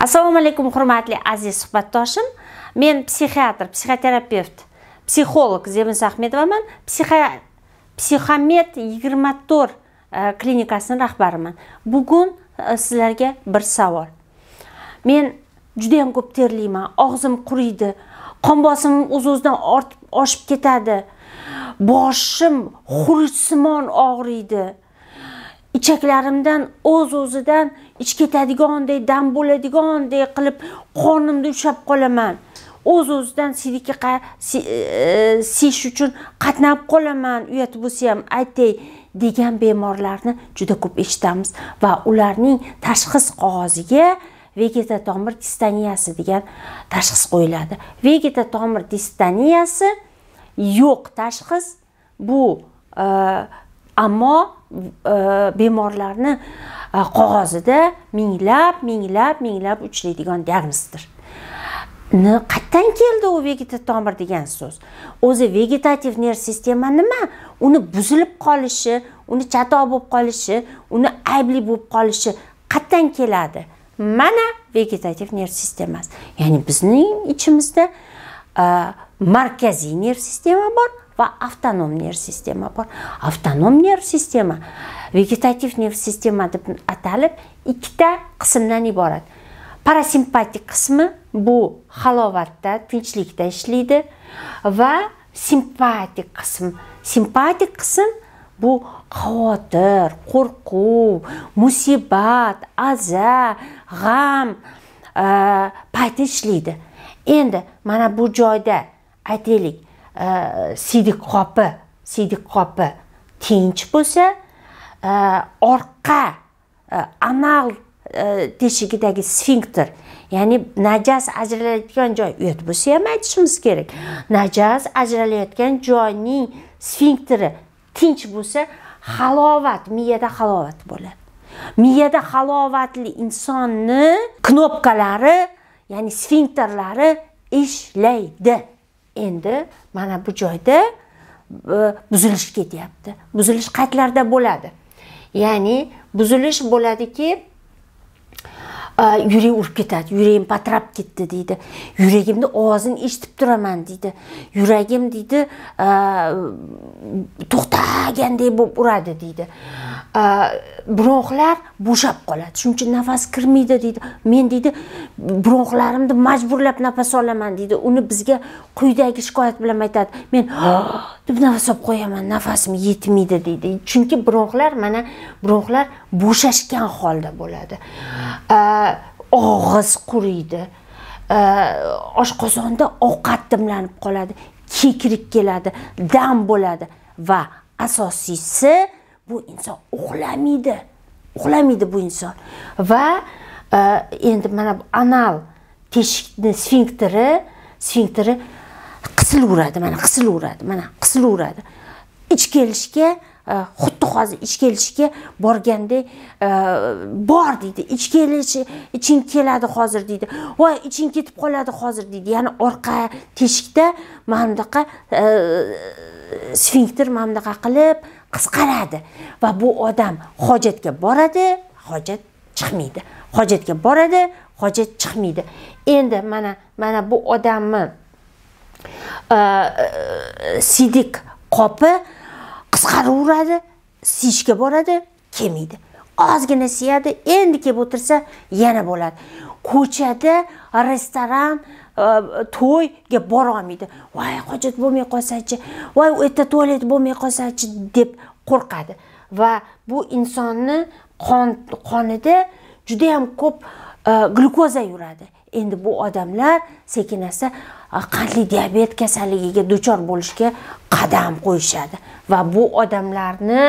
assalomu alaykum hurmatli aziz suhbatdoshim men psixiatr psixoterapevt psixolog zebin ahmedovaman psixomet yigirma to'rt e, klinikasini rahbariman bugun e, sizlarga bir savol men judayam ko'p terlayman og'zim quriydi qon bosimim o'z o'zidan ortib oshib ketadi boshim xurjsimon og'riydi ichaklarimdan o'z uz o'zidan ich ketadigandek dam bo'ladigandek qilib qornimni ushlab qolaman o'z uz o'zidan sidikka siyish e, uchun qatnab qolaman uyati bo'lsa ham aytay degan bemorlarni juda ko'p eshitamiz va ularning tashxis qog'oziga vegeta tomir distaniyasi degan tashxis qo'yiladi vegeta tomir distaniyasi yo'q tashxis bu e, ammo e, bemorlarni e, qog'ozida minglab minglab minglab uchraydigan diagnozdir ni qayerdan keldi u vegetativ tomir degan so'z o'zi vegetativ nerv sistema nima uni buzilib qolishi uni chatoq bo'lib qolishi uni aybli bo'lib qolishi qayerdan keladi mana vegetativ nerv sistemasi ya'ni bizning ichimizda e, markaziy nerv sistema bor va avtonom nerv sistema bor avtonom nerv sistema vegetativ nerv sistema deb atalib ikkita qismdan iborat parasimpatik qismi bu halovatda tinchlikda ishlaydi va simpatik qism simpatik qism bu xavotir qo'rquv musibat aza g'am payti ishlaydi endi mana bu joyda aytaylik siydik qopi siydik qopi tinch bo'lsa e, orqa e, anal teshigidagi e, sfinkter ya'ni najas ajralayotgan joy u yerda bo'lsa ham aytishimiz kerak najas ajralayotgan joyning sfinkteri tinch bo'lsa halovat miyada halovat bo'ladi miyada halovatli insonni knopkalari ya'ni sfinkterlari ishlaydi endi mana bu joyda e, buzilish ketyapti buzilish qaytlarda bo'ladi ya'ni buzilish bo'ladiki e, yurak urib ketadi yuragim patrab ketdi deydi yuragimni ovozini eshitib turaman deydi yuragim deydi e, to'xtagandek bo'lib uradi deydi bronxlar bo'shab qoladi shuning uchun nafas kirmaydi deydi men deydi bronxlarimni majburlab nafas olaman deydi uni bizga quyidagi shikoyat bilan aytadi men ah, deb nafas olib qo'yaman nafasim yetmaydi deydi chunki bronxlar mana bronxlar bo'shashgan holda bo'ladi og'iz quriydi oshqozonda ovqat dimlanib qoladi kekirik keladi dam bo'ladi va asosiysi bu inson uxlamaydi uxlamaydi bu inson va endi mana bu anal teshikni sfinkteri sfinkteri qisilaveradi mana qisilaveradi mana qisilaveradi ich kelishga xuddi hozir ich kelishga borgandek bor deydi ich kelish iching keladi hozir deydi voy iching ketib qoladi hozir deydi ya'ni orqa teshikda mana bunaqa sfinkter mana bunaqa qilib qisqaradi va bu odam hojatga boradi hojat chiqmaydi hojatga boradi hojat chiqmaydi endi mana mana bu odamni e, sidik qopi qisqaraveradi siyishga boradi kelmaydi ozgina siyadi endi kelib o'tirsa yana bo'ladi ko'chada restoran e, to'yga borolmaydi voy hojat bo'lmay qolsachi voy u yerda tualet bo'lmay qolsachi deb qo'rqadi va bu insonni qon qonida juda yam ko'p e, glyukoza yuradi endi bu odamlar sekin asta e, qandli diabet kasalligiga duchor bo'lishga qadam qo'yishadi va bu odamlarni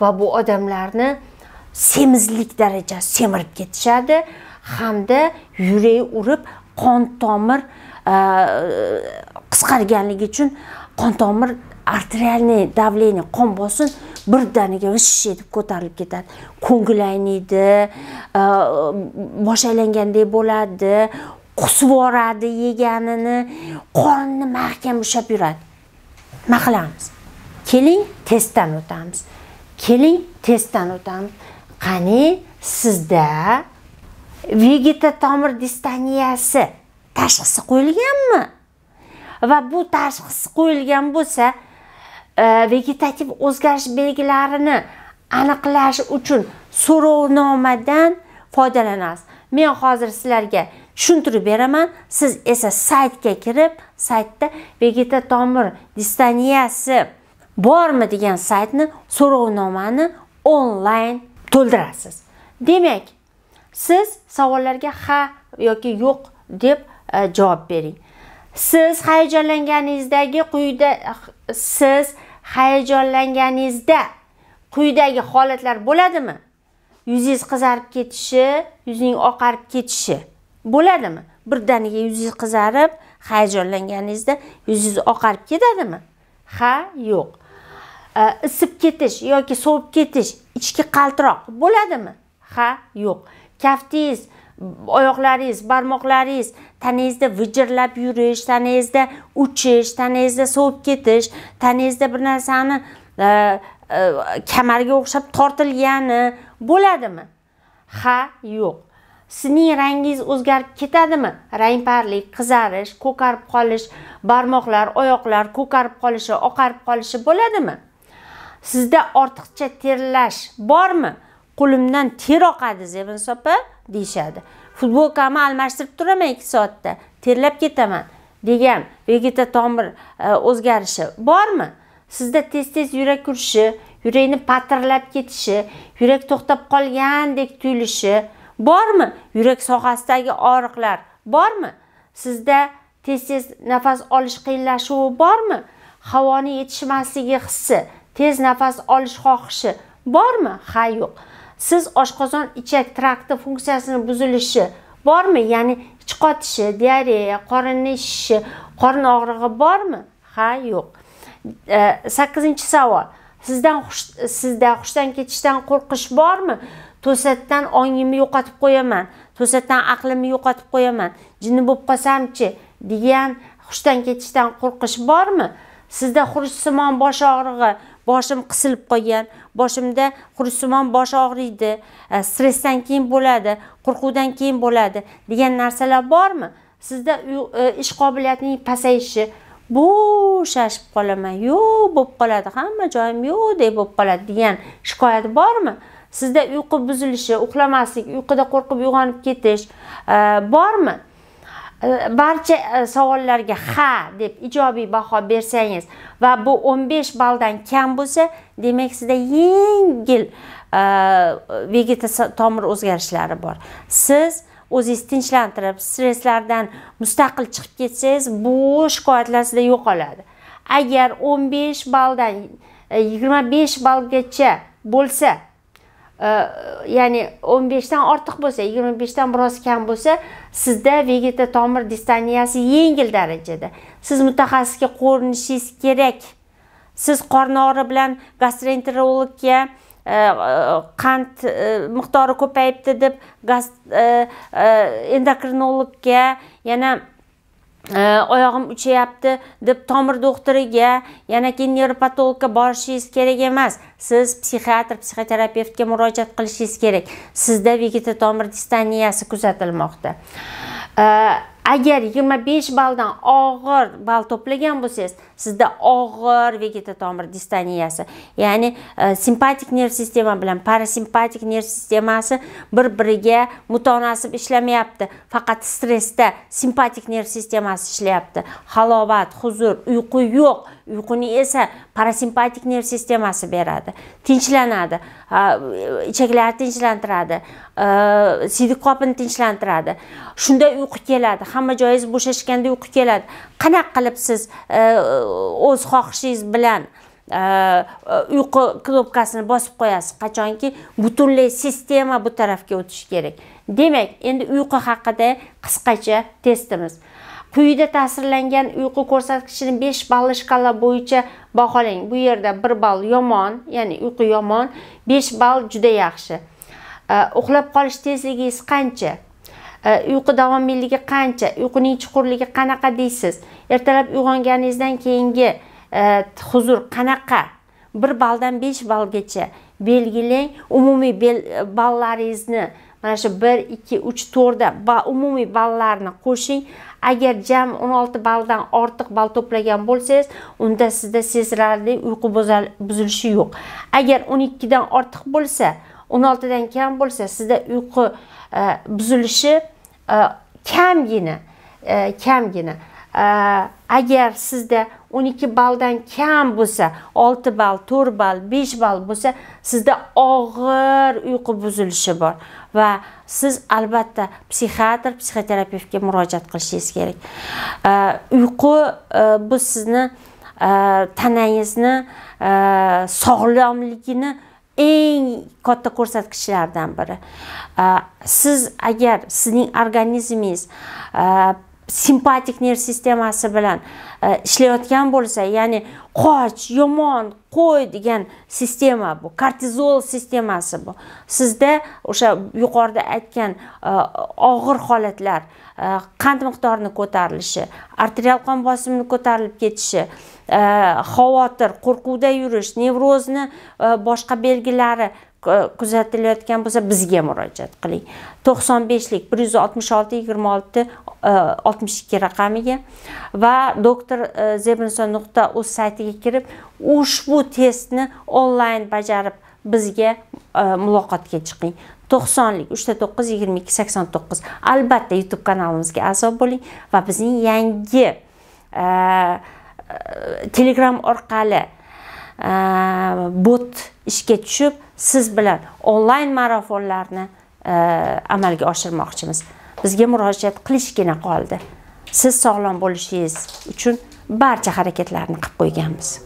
va bu odamlarni semizlik darajasi semirib ketishadi hamda yurak urib qon tomir e, qisqarganligi uchun qon tomir arterialniy давление qon bosimi birdaniga g'ish etib ko'tarilib ketadi ko'ngil ayniydi bosh e, aylangandek bo'ladi qusib yuboradi yeganini qornini mahkam ushlab yuradi nima qilamiz keling testdan o'tamiz keling testdan o'tamiz qani sizda vegeta tomir distaniyasi tashxisi qo'yilganmi va bu tashxis qo'yilgan bo'lsa Э, vegetativ o'zgarish belgilarini aniqlash uchun so'rovnomadan foydalanasiz men hozir sizlarga tushuntirib beraman siz esa saytga kirib saytda vegeta tomir distaniyasi bormi degan saytni so'rovnomani onlayn to'ldirasiz demak siz savollarga ha yoki yo'q deb e, javob bering siz hayajonlanganingizdagi quyida siz hayajonlanganingizda quyidagi holatlar bo'ladimi yuzingiz qizarib ketishi yuzing oqarib ketishi bo'ladimi birdaniga yuzingiz qizarib hayajonlanganingizda yuzingiz oqarib ketadimi ha yo'q isib ketish yoki sovib ketish ichki qaltiroq bo'ladimi ha yo'q kaftingiz oyoqlaringiz barmoqlaringiz tanangizda vijirlab yurish tanangizda uchish tanangizda sovib ketish tanangizda bir narsani e, e, kamarga o'xshab tortilgani bo'ladimi ha yo'q sizning rangingiz o'zgarib ketadimi rangparlik qizarish ko'karib qolish barmoqlar oyoqlar ko'karib qolishi oqarib qolishi bo'ladimi sizda ortiqcha terlash bormi qo'limdan ter oqadi zebi opa deyishadi futbolkamni almashtirib turaman ikki soatda terlab ketaman degan vegeta tomir e, o'zgarishi bormi sizda tez tez yurak urishi yurakni patirlab ketishi yurak to'xtab qolgandek tuyulishi bormi yurak sohasidagi og'riqlar bormi sizda tez tez nafas olish qiyinlashuvi bormi havoni yetishmasligi hissi tez nafas olish xohishi bormi ha yo'q siz oshqozon ichak trakti funksiyasini buzilishi bormi ya'ni chiqotishi diareya qorinni shishi qorin og'rig'i bormi ha yo'q e, sakkizinchi savol sizdan xush sizda hushdan ketishdan qo'rqish bormi to'satdan ongimni yo'qotib qo'yaman to'satdan aqlimni yo'qotib qo'yaman jinni bo'lib qolsamchi degan hushdan ketishdan qo'rqish bormi sizda xurujsimon bosh og'rig'i boshim qisilib qolgan boshimda xursimon bosh og'riydi e, stressdan keyin bo'ladi qo'rquvdan keyin bo'ladi degan narsalar bormi sizda e, ish qobiliyatining pasayishi bo'shashib qolaman yo'q bo'lib qoladi hamma joyim yo'qdek bo'lib qoladi degan shikoyat bormi sizda uyqu buzilishi uxlamaslik uyquda qo'rqib uyg'onib ketish e, bormi barcha e, savollarga ha deb ijobiy baho bersangiz va bu 15 balldan kam bo'lsa demak sizda yengil e, vegeta tomir o'zgarishlari bor siz o'zingizni tinchlantirib stresslardan mustaqil chiqib ketsangiz bu shikoyatlar sizda yo'qoladi agar 15 balldan 25 e, ballgacha bo'lsa Э, ya'ni 15 dan ortiq bo'lsa 25 dan biroz kam bo'lsa sizda vegeta tomir distaniyasi yengil darajada siz mutaxassisga ko'rinishingiz kerak siz qornori bilan gastroenterologga e, qand e, miqdori ko'payibdi deb e, endokrinologga yana Э, oyog'im uchayapti deb tomir doktoriga yana keyin borishingiz kerak emas siz psixiatr psixoterapevtga murojaat qilishingiz kerak sizda vegetatomir distaniyasi kuzatilmoqda agar 25 baldan og'ir ball to'plagan bo'lsangiz sizda og'ir vegetatomir distaniyasi ya'ni e, simpatik nerv sistema bilan parasimpatik nerv sistemasi bir biriga mutanosib ishlamayapti faqat stressda simpatik nerv sistemasi ishlayapti halovat huzur uyqu yo'q uyquni esa parasimpatik nerv sistemasi beradi tinchlanadi ichaklarni tinchlantiradi siydik qopini tinchlantiradi shunda uyqu keladi hamma joyingiz bo'shashganda uyqu keladi qanaqa qilib siz e, o'z xohishingiz bilan e, uyqu knopkasini bosib qo'yasiz qachonki butunlay sistema bu tarafga o'tishi kerak demak endi uyqu haqida qisqacha testimiz quyida ta'sirlangan uyqu ko'rsatkichini 5 balli shkala bo'yicha baholang bu yerda 1 ball yomon ya'ni uyqu yomon 5 ball juda yaxshi e, uxlab qolish tezligingiz qancha e, uyqu davomiyligi qancha uyquning chuqurligi qanaqa deysiz ertalab uyg'onganingizdan keyingi e, huzur qanaqa 1 balldan 5 ballgacha belgilang umumiy ballaringizni mana shu 1 2 3 4 da va umumiy ballarni qo'shing agar jam 16 balldan ortiq ball to'plagan bo'lsangiz unda sizda sezilarli uyqu buzilishi yo'q agar 12 dan ortiq bo'lsa 16 dan kam bo'lsa sizda uyqu e, buzilishi e, kamgina e, kamgina agar sizda 12 balldan kam bo'lsa 6 ball 4 ball 5 ball bo'lsa sizda og'ir uyqu buzilishi bor va siz albatta psixiatr psixoterapevtga murojaat qilishingiz kerak uyqu e, bu sizni e, tanangizni e, sog'lomligini eng katta ko'rsatkichlardan biri siz agar sizning organizmingiz simpatik nerv sistemasi bilan e, ishlayotgan bo'lsa ya'ni qoch yomon qo'y degan sistema bu kortizol sistemasi bu sizda o'sha yuqorida aytgan e, og'ir holatlar e, qand miqdorini ko'tarilishi arterial qon bosimini ko'tarilib ketishi Э, xavotir qo'rquvda yurish nevrozni e, boshqa belgilari e, kuzatilayotgan bo'lsa bizga murojaat qiling to'qson beshlik bir yuz oltmish olti yigirma olti e, oltmish ikki raqamiga va doktor zebinson nuqta uz saytiga kirib ushbu testni onlayn bajarib bizga muloqotga chiqing to'qsonlik uchta to'qqiz yigirma ikki sakson to'qqiz albatta youtube kanalimizga a'zo bo'ling va bizning yangi telegram orqali e, bot ishga tushib siz bilan onlayn marafonlarni e, amalga oshirmoqchimiz bizga murojaat qilishgina qoldi siz sog'lom bo'lishingiz uchun barcha harakatlarni qilib qo'yganmiz